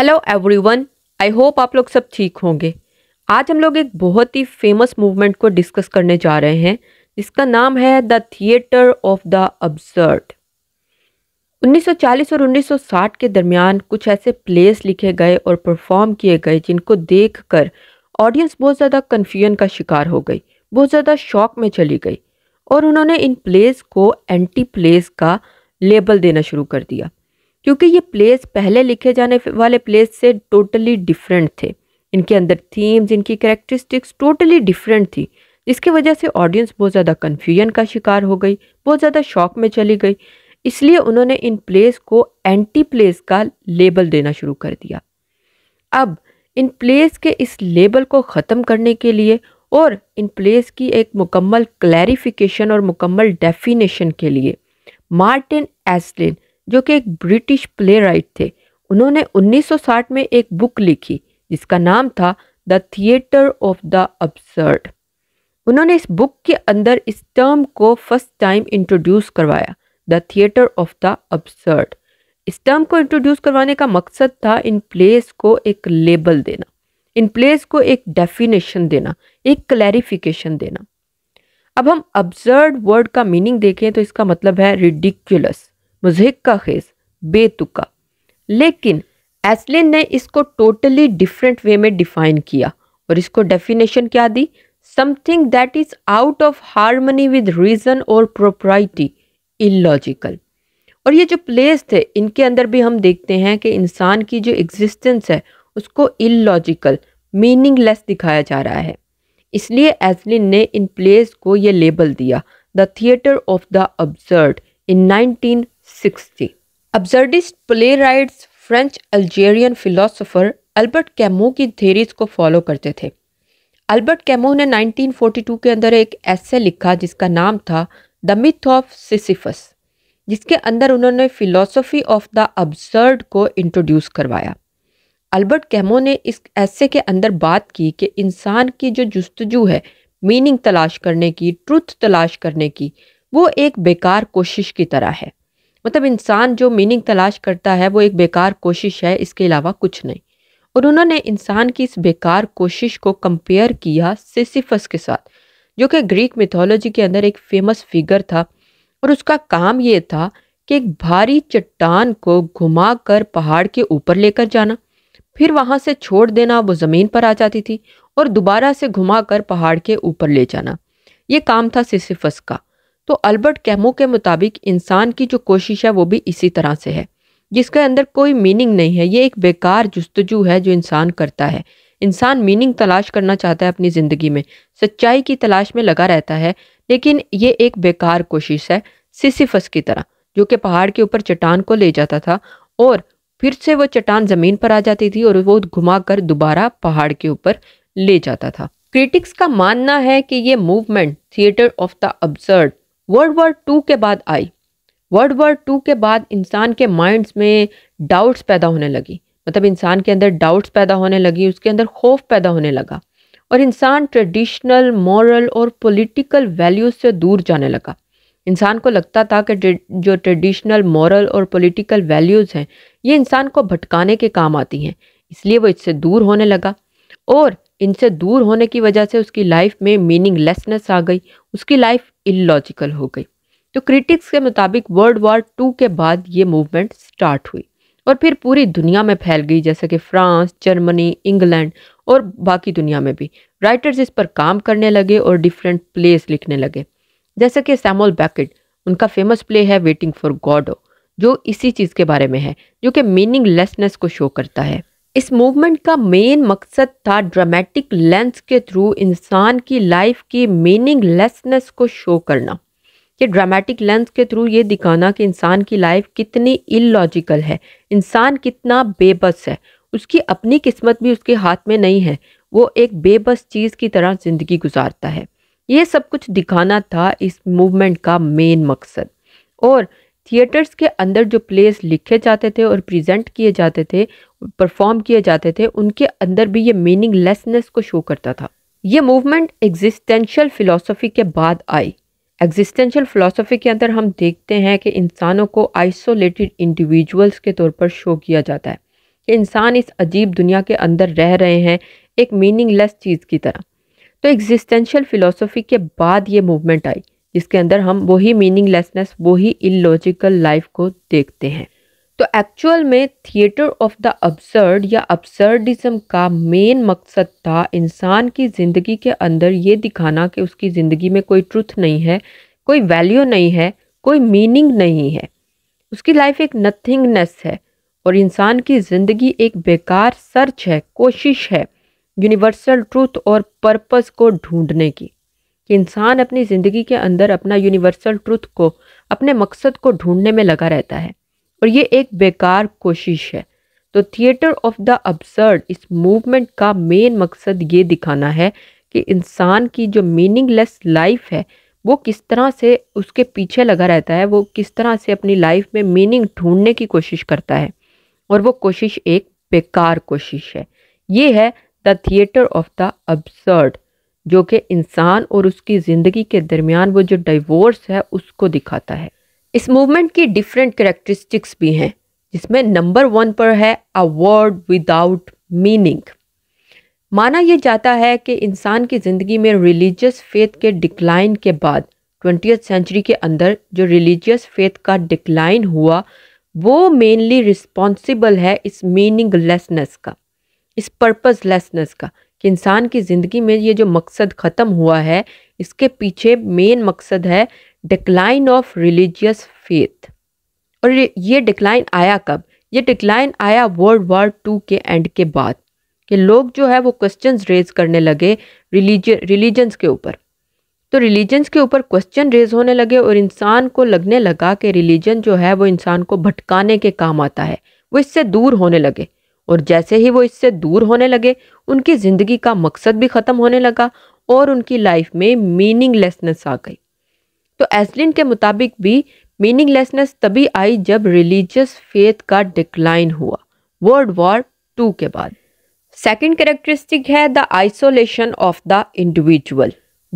hello everyone I hope आप लोग सब ठीक होंगे आज हम लोग एक बहुत ही फेमस मूवमेंट को डिस्कस करने जा रहे हैं जिसका नाम है the theatre of the absurd 1940 और 1960 के दरमियान कुछ ऐसे प्लेस लिखे गए और परफॉर्म किए गए जिनको देखकर ऑडियंस बहुत ज़्यादा कन्फ्यूजन का शिकार हो गई बहुत ज़्यादा शौक में चली गई और उन्होंने इन प्लेस को एंटी प्लेस का लेबल देना शुरू कर दिया क्योंकि ये प्लेस पहले लिखे जाने वाले प्लेस से टोटली डिफरेंट थे इनके अंदर थीम्स इनकी करेक्टरिस्टिक्स टोटली डिफरेंट थी जिसकी वजह से ऑडियंस बहुत ज़्यादा कन्फ्यूजन का शिकार हो गई बहुत ज़्यादा शौक में चली गई इसलिए उन्होंने इन प्लेस को एंटी प्लेस का लेबल देना शुरू कर दिया अब इन प्लेस के इस लेबल को ख़त्म करने के लिए और इन प्लेस की एक मुकम्मल क्लैरिफिकेशन और मुकम्मल डेफिनेशन के लिए मार्टिन एस्टिन जो कि एक ब्रिटिश प्ले राइट थे उन्होंने 1960 में एक बुक लिखी जिसका नाम था the theatre of the absurd उन्होंने इस बुक के अंदर इस टर्म को फर्स्ट टाइम इंट्रोड्यूस करवाया the theatre of the absurd इस टर्म को इंट्रोड्यूस करवाने का मकसद था इन प्लेस को एक लेबल देना इन प्लेस को एक डेफिनेशन देना एक क्लैरिफिकेशन देना अब हम अब्जर्ड वर्ड का मीनिंग देखें तो इसका मतलब है रिडिक्यूलस मुजहिक का खेज बेतुका लेकिन एसलिन ने इसको टोटली डिफरेंट वे में डिफाइन किया और इसको डेफिनेशन क्या दी something that is out of harmony with reason और प्रोपराइटी इलॉजिकल और ये जो प्लेस थे इनके अंदर भी हम देखते हैं कि इंसान की जो एग्जिस्टेंस है उसको इलॉजिकल मीनिंगलेस दिखाया जा रहा है इसलिए एजलिन ने इन प्लेस को ये लेबल दिया the theatre of the absurd in nineteen 1860 absurdist playwrights French Algerian philosopher Albert Camus की थेरीज को फॉलो करते थे अल्बर्ट कैमो ने 1942 के अंदर एक ऐसे लिखा जिसका नाम था द मिथ ऑफ सिसिफस जिसके अंदर उन्होंने फिलोसफी ऑफ द अब्सर्ड को इंट्रोड्यूस करवाया अल्बर्ट कैमो ने इस ऐसे के अंदर बात की कि इंसान की जो जस्तजू है मीनिंग तलाश करने की ट्रुथ तलाश करने की वो एक बेकार कोशिश की तरह है मतलब इंसान जो मीनिंग तलाश करता है वो एक बेकार कोशिश है इसके अलावा कुछ नहीं और उन्होंने इंसान की इस बेकार कोशिश को कंपेयर किया सिसिफस के साथ जो कि ग्रीक मिथोलॉजी के अंदर एक फेमस फिगर था और उसका काम ये था कि एक भारी चट्टान को घुमाकर पहाड़ के ऊपर लेकर जाना फिर वहाँ से छोड़ देना वो ज़मीन पर आ जाती थी और दोबारा से घुमाकर पहाड़ के ऊपर ले जाना ये काम था सिसिफस का तो अल्बर्ट कैमो के मुताबिक इंसान की जो कोशिश है वो भी इसी तरह से है जिसके अंदर कोई मीनिंग नहीं है ये एक बेकार जस्तजू है जो इंसान करता है इंसान मीनिंग तलाश करना चाहता है अपनी ज़िंदगी में सच्चाई की तलाश में लगा रहता है लेकिन ये एक बेकार कोशिश है सिसिफस की तरह जो कि पहाड़ के ऊपर चट्टान को ले जाता था और फिर से वो चट्टान ज़मीन पर आ जाती थी और वो घुमाकर दोबारा पहाड़ के ऊपर ले जाता था क्रिटिक्स का मानना है कि ये movement theatre of the absurd world war two के बाद आई वर्ल्ड वॉर टू के बाद इंसान के माइंड्स में डाउट्स पैदा होने लगी मतलब इंसान के अंदर डाउट्स पैदा होने लगी उसके अंदर खौफ पैदा होने लगा और इंसान ट्रेडिशनल मॉरल और पॉलिटिकल वैल्यूज से दूर जाने लगा इंसान को लगता था कि जो ट्रेडिशनल मॉरल और पॉलिटिकल वैल्यूज़ हैं ये इंसान को भटकाने के काम आती हैं इसलिए वो इससे दूर होने लगा और इनसे दूर होने की वजह से उसकी लाइफ में मीनिंगलेसनेस आ गई उसकी लाइफ इलॉजिकल हो गई तो क्रिटिक्स के मुताबिक वर्ल्ड वॉर टू के बाद ये मूवमेंट स्टार्ट हुई और फिर पूरी दुनिया में फैल गई जैसे कि फ्रांस जर्मनी इंग्लैंड और बाकी दुनिया में भी राइटर्स इस पर काम करने लगे और डिफरेंट प्लेस लिखने लगे जैसे कि सैमोल बैकेट उनका फेमस प्ले है वेटिंग फॉर गॉडो जो इसी चीज़ के बारे में है जो कि मीनिंगलेसनेस को शो करता है इस मूवमेंट का मेन मकसद था ड्रामेटिक लेंस के थ्रू इंसान की लाइफ की मीनिंगलेसनेस को शो करना ये ड्रामेटिक लेंस के थ्रू ये दिखाना कि इंसान की लाइफ कितनी इलॉजिकल है इंसान कितना बेबस है उसकी अपनी किस्मत भी उसके हाथ में नहीं है वो एक बेबस चीज़ की तरह ज़िंदगी गुजारता है ये सब कुछ दिखाना था इस मूवमेंट का मेन मकसद और थिएटर्स के अंदर जो प्लेस लिखे जाते थे और प्रेजेंट किए जाते थे परफॉर्म किए जाते थे उनके अंदर भी ये मीनिंगलेसनेस को शो करता था ये मूवमेंट एग्जिस्टेंशियल फिलोसफी के बाद आई एग्जिस्टेंशियल फ़िलासफ़ी के अंदर हम देखते हैं कि इंसानों को आइसोलेटेड इंडिविजुअल्स के तौर पर शो किया जाता है कि इंसान इस अजीब दुनिया के अंदर रह रहे हैं एक मीनिंगलेस चीज़ की तरह तो एग्जिस्टेंशियल फ़िलासफ़ी के बाद ये मूवमेंट आई जिसके अंदर हम वही मीनिंगलेसनेस वही इलॉजिकल लाइफ को देखते हैं तो एक्चुअल में थिएटर ऑफ द अब्सर्ड या अब्सर्डिज्म का मेन मकसद था इंसान की ज़िंदगी के अंदर ये दिखाना कि उसकी ज़िंदगी में कोई ट्रुथ नहीं है कोई वैल्यू नहीं है कोई मीनिंग नहीं है उसकी लाइफ एक नथिंगनेस है और इंसान की ज़िंदगी एक बेकार सर्च है कोशिश है यूनिवर्सल ट्रूथ और पर्पस को ढूंढने की कि इंसान अपनी ज़िंदगी के अंदर अपना यूनिवर्सल ट्रुथ को अपने मकसद को ढूंढने में लगा रहता है और ये एक बेकार कोशिश है तो थिएटर ऑफ द अब्सर्ड इस मूवमेंट का मेन मकसद ये दिखाना है कि इंसान की जो मीनिंगलेस लाइफ है वो किस तरह से उसके पीछे लगा रहता है वो किस तरह से अपनी लाइफ में मीनिंग ढूंढने की कोशिश करता है और वो कोशिश एक बेकार कोशिश है ये है the theatre of the absurd जो कि इंसान और उसकी ज़िंदगी के दरमियान वो जो डाइवोर्स है उसको दिखाता है इस मूवमेंट की डिफरेंट करेक्टरिस्टिक्स भी हैं जिसमें नंबर वन पर है अ वर्ड विदाउट मीनिंग माना यह जाता है कि इंसान की ज़िंदगी में रिलीजियस फेथ के डिक्लाइन के बाद ट्वेंटी सेंचुरी के अंदर जो रिलीजियस फेथ का डिक्लाइन हुआ वो मेनली रिस्पॉन्सिबल है इस मीनिंगलेसनेस का इस पर्पजलेसनेस का कि इंसान की ज़िंदगी में ये जो मकसद ख़त्म हुआ है इसके पीछे मेन मकसद है डिक्लाइन ऑफ रिलीजियस फेथ और ये डिक्लाइन आया कब ये डिक्लाइन आया वर्ल्ड वार टू के एंड के बाद कि लोग जो है वो क्वेश्चन रेज करने लगे रिलीज रिलीजन्स के ऊपर तो रिलीजन्स के ऊपर क्वेश्चन रेज होने लगे और इंसान को लगने लगा कि रिलीजन जो है वो इंसान को भटकाने के काम आता है वो इससे दूर होने लगे और जैसे ही वो इससे दूर होने लगे उनकी ज़िंदगी का मकसद भी ख़त्म होने लगा और उनकी लाइफ में मीनिंगलेसनेस आ गई तो एसलिन के मुताबिक भी मीनिंगलेसनेस तभी आई जब रिलीजियस फेथ का डिक्लाइन हुआ वर्ल्ड वॉर टू के बाद सेकंड करेक्टरिस्टिक है the isolation of the individual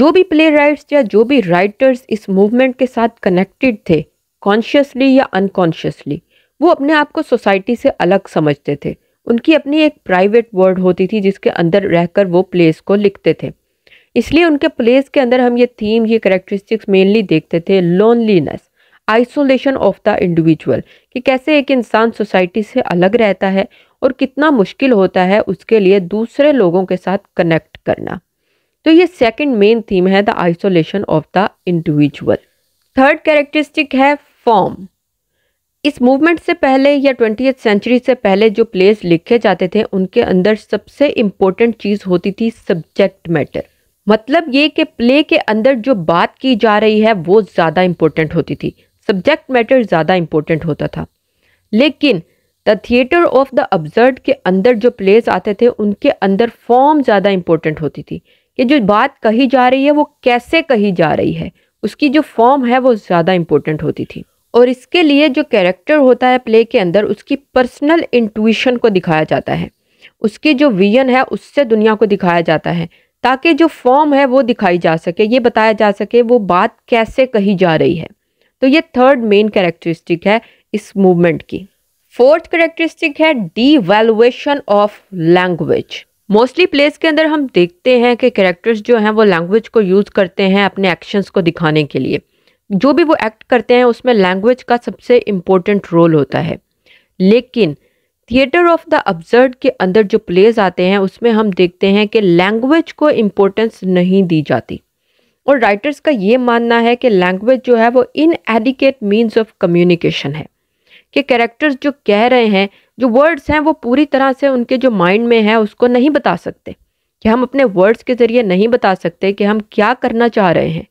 जो भी प्ले राइट्स या जो भी राइटर्स इस मूवमेंट के साथ कनेक्टेड थे कॉन्शियसली या अनकॉन्शियसली वो अपने आप को सोसाइटी से अलग समझते थे उनकी अपनी एक प्राइवेट वर्ड होती थी जिसके अंदर रहकर वो प्लेस को लिखते थे इसलिए उनके प्लेस के अंदर हम ये थीम ये करेक्टरिस्टिक्स मेनली देखते थे loneliness isolation of the individual कि कैसे एक इंसान सोसाइटी से अलग रहता है और कितना मुश्किल होता है उसके लिए दूसरे लोगों के साथ कनेक्ट करना तो ये सेकंड मेन थीम है the isolation of the individual third characteristic है फॉर्म इस मूवमेंट से पहले या ट्वेंटी सेंचुरी से पहले जो प्लेस लिखे जाते थे उनके अंदर सबसे इम्पोर्टेंट चीज़ होती थी सब्जेक्ट मैटर मतलब ये कि प्ले के अंदर जो बात की जा रही है वो ज़्यादा इम्पोर्टेंट होती थी सब्जेक्ट मैटर ज़्यादा इम्पोर्टेंट होता था लेकिन the theatre of the absurd के अंदर जो प्लेस आते थे उनके अंदर फॉर्म ज़्यादा इम्पोर्टेंट होती थी कि जो बात कही जा रही है वो कैसे कही जा रही है उसकी जो फॉर्म है वो ज़्यादा इम्पोर्टेंट होती थी और इसके लिए जो कैरेक्टर होता है प्ले के अंदर उसकी पर्सनल इंट्यूशन को दिखाया जाता है उसकी जो विजन है उससे दुनिया को दिखाया जाता है ताकि जो फॉर्म है वो दिखाई जा सके ये बताया जा सके वो बात कैसे कही जा रही है तो ये थर्ड मेन कैरेक्टरिस्टिक है इस मूवमेंट की फोर्थ कैरेक्टरिस्टिक है the of language mostly plays के अंदर हम देखते हैं कि कैरेक्टर्स जो हैं वो लैंग्वेज को यूज़ करते हैं अपने एक्शंस को दिखाने के लिए जो भी वो एक्ट करते हैं उसमें लैंग्वेज का सबसे इम्पोर्टेंट रोल होता है लेकिन थिएटर ऑफ द अब्जर्ड के अंदर जो प्लेज आते हैं उसमें हम देखते हैं कि लैंग्वेज को इम्पोर्टेंस नहीं दी जाती और राइटर्स का ये मानना है कि लैंग्वेज जो है वो inadequate means of communication है कि कैरेक्टर्स जो कह रहे हैं जो वर्ड्स हैं वो पूरी तरह से उनके जो माइंड में है उसको नहीं बता सकते कि हम अपने वर्ड्स के ज़रिए नहीं बता सकते कि हम क्या करना चाह रहे हैं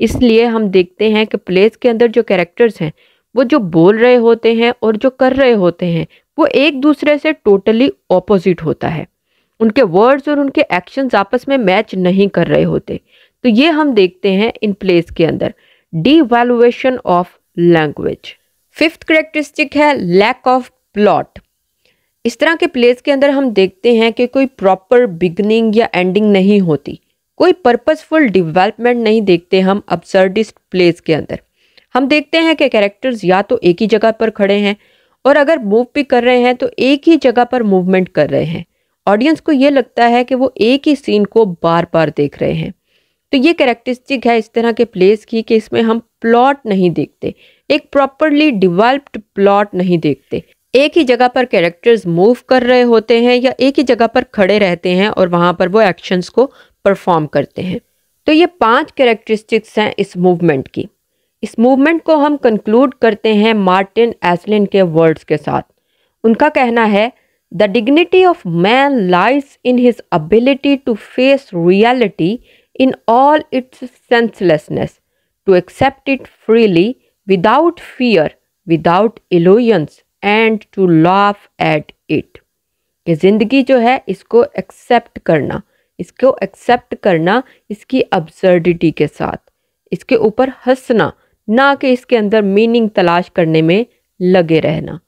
इसलिए हम देखते हैं कि प्लेस के अंदर जो कैरेक्टर्स हैं वो जो बोल रहे होते हैं और जो कर रहे होते हैं वो एक दूसरे से टोटली ऑपोजिट होता है उनके वर्ड्स और उनके एक्शंस आपस में मैच नहीं कर रहे होते तो ये हम देखते हैं इन प्लेस के अंदर devaluation of language fifth characteristic है लैक ऑफ प्लॉट इस तरह के प्लेस के अंदर हम देखते हैं कि कोई प्रॉपर बिगनिंग या एंडिंग नहीं होती कोई पर्पसफुल डिवेलपमेंट नहीं देखते हम अब्सर्डिस्ट प्लेस के अंदर हम देखते हैं कि कैरेक्टर्स या तो एक ही जगह पर खड़े हैं और अगर मूव भी कर रहे हैं तो एक ही जगह पर मूवमेंट कर रहे हैं ऑडियंस को ये लगता है कि वो एक ही सीन को बार बार देख रहे हैं तो ये कैरेक्टरिस्टिक है इस तरह के प्लेस की कि इसमें हम प्लॉट नहीं देखते एक प्रॉपरली डिवेल्प्ड प्लॉट नहीं देखते एक ही जगह पर कैरेक्टर्स मूव कर रहे होते हैं या एक ही जगह पर खड़े रहते हैं और वहाँ पर वो एक्शंस को परफॉर्म करते हैं तो ये पांच करेक्टरिस्टिक्स हैं इस मूवमेंट की इस मूवमेंट को हम कंक्लूड करते हैं मार्टिन एसलिन के वर्ड्स के साथ उनका कहना है the dignity of man lies in his ability to face reality in all its senselessness to accept it freely without fear without illusions and to laugh at it कि ज़िंदगी जो है इसको एक्सेप्ट करना इसको एक्सेप्ट करना इसकी अब्सर्डिटी के साथ इसके ऊपर हंसना ना कि इसके अंदर मीनिंग तलाश करने में लगे रहना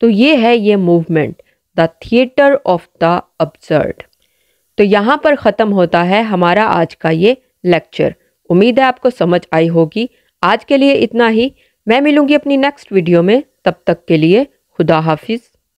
तो ये है ये movement the theatre of the absurd तो यहाँ पर ख़त्म होता है हमारा आज का ये लेक्चर उम्मीद है आपको समझ आई होगी आज के लिए इतना ही मैं मिलूंगी अपनी नेक्स्ट वीडियो में तब तक के लिए खुदा हाफिज़